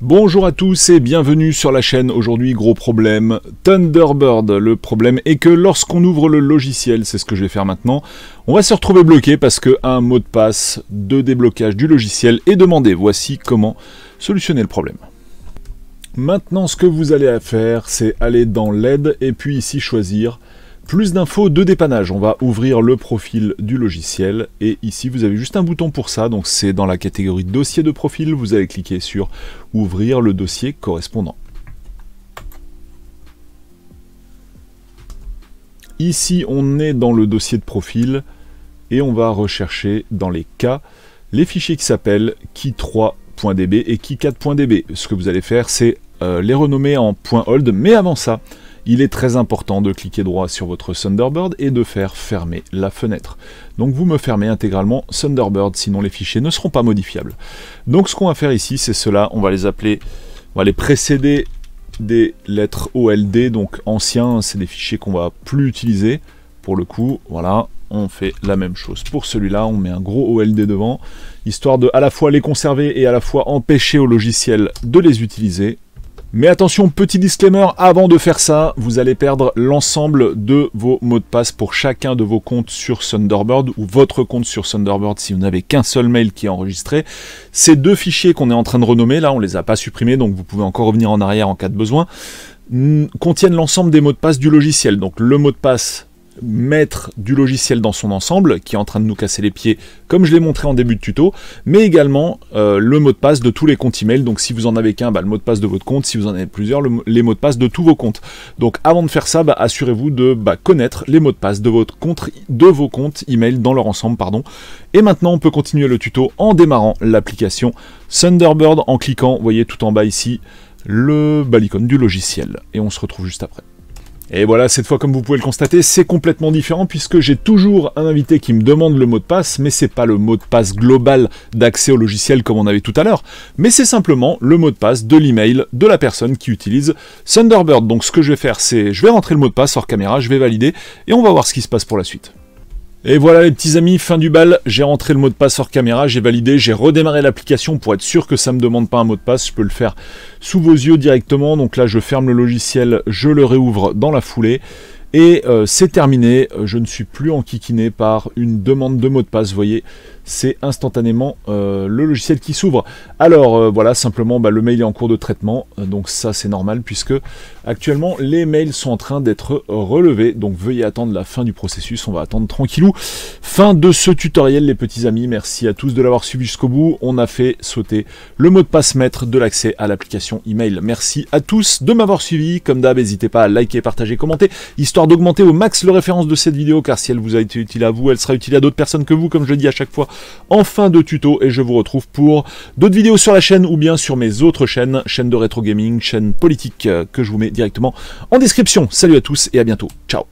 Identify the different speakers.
Speaker 1: Bonjour à tous et bienvenue sur la chaîne. Aujourd'hui, gros problème Thunderbird. Le problème est que lorsqu'on ouvre le logiciel, c'est ce que je vais faire maintenant, on va se retrouver bloqué parce qu'un mot de passe de déblocage du logiciel est demandé. Voici comment solutionner le problème. Maintenant, ce que vous allez faire, c'est aller dans l'aide et puis ici choisir plus d'infos de dépannage, on va ouvrir le profil du logiciel et ici vous avez juste un bouton pour ça, donc c'est dans la catégorie dossier de profil, vous allez cliquer sur ouvrir le dossier correspondant. Ici on est dans le dossier de profil et on va rechercher dans les cas les fichiers qui s'appellent key3.db et key4.db. Ce que vous allez faire c'est euh, les renommer en .hold mais avant ça il est très important de cliquer droit sur votre Thunderbird et de faire fermer la fenêtre. Donc vous me fermez intégralement Thunderbird, sinon les fichiers ne seront pas modifiables. Donc ce qu'on va faire ici, c'est cela, on va les appeler, on va les précéder des lettres OLD, donc anciens, c'est des fichiers qu'on va plus utiliser pour le coup, voilà, on fait la même chose. Pour celui-là, on met un gros OLD devant, histoire de à la fois les conserver et à la fois empêcher au logiciel de les utiliser. Mais attention, petit disclaimer, avant de faire ça, vous allez perdre l'ensemble de vos mots de passe pour chacun de vos comptes sur Thunderbird ou votre compte sur Thunderbird si vous n'avez qu'un seul mail qui est enregistré. Ces deux fichiers qu'on est en train de renommer, là on ne les a pas supprimés, donc vous pouvez encore revenir en arrière en cas de besoin, contiennent l'ensemble des mots de passe du logiciel. Donc le mot de passe mettre du logiciel dans son ensemble, qui est en train de nous casser les pieds, comme je l'ai montré en début de tuto, mais également euh, le mot de passe de tous les comptes email. Donc si vous en avez qu'un, bah, le mot de passe de votre compte, si vous en avez plusieurs, les mots de passe de tous vos comptes. Donc avant de faire ça, bah, assurez-vous de bah, connaître les mots de passe de, votre compte, de vos comptes email dans leur ensemble. pardon. Et maintenant, on peut continuer le tuto en démarrant l'application Thunderbird en cliquant, vous voyez tout en bas ici, le balicon du logiciel. Et on se retrouve juste après. Et voilà, cette fois, comme vous pouvez le constater, c'est complètement différent puisque j'ai toujours un invité qui me demande le mot de passe, mais c'est pas le mot de passe global d'accès au logiciel comme on avait tout à l'heure, mais c'est simplement le mot de passe de l'email de la personne qui utilise Thunderbird. Donc ce que je vais faire, c'est je vais rentrer le mot de passe hors caméra, je vais valider et on va voir ce qui se passe pour la suite. Et voilà les petits amis, fin du bal, j'ai rentré le mot de passe hors caméra, j'ai validé, j'ai redémarré l'application pour être sûr que ça ne me demande pas un mot de passe, je peux le faire sous vos yeux directement, donc là je ferme le logiciel, je le réouvre dans la foulée, et euh, c'est terminé, euh, je ne suis plus enquiquiné par une demande de mot de passe, vous voyez, c'est instantanément euh, le logiciel qui s'ouvre. Alors voilà, simplement bah, le mail est en cours de traitement, donc ça c'est normal puisque actuellement les mails sont en train d'être relevés, donc veuillez attendre la fin du processus, on va attendre tranquillou. Fin de ce tutoriel les petits amis, merci à tous de l'avoir suivi jusqu'au bout, on a fait sauter le mot de passe maître de l'accès à l'application email. Merci à tous de m'avoir suivi, comme d'hab n'hésitez pas à liker, partager, commenter, histoire d'augmenter au max le référence de cette vidéo, car si elle vous a été utile à vous, elle sera utile à d'autres personnes que vous, comme je le dis à chaque fois en fin de tuto, et je vous retrouve pour d'autres vidéos sur la chaîne ou bien sur mes autres chaînes, chaîne de rétro gaming, chaîne politique, euh, que je vous mets directement en description. Salut à tous et à bientôt. Ciao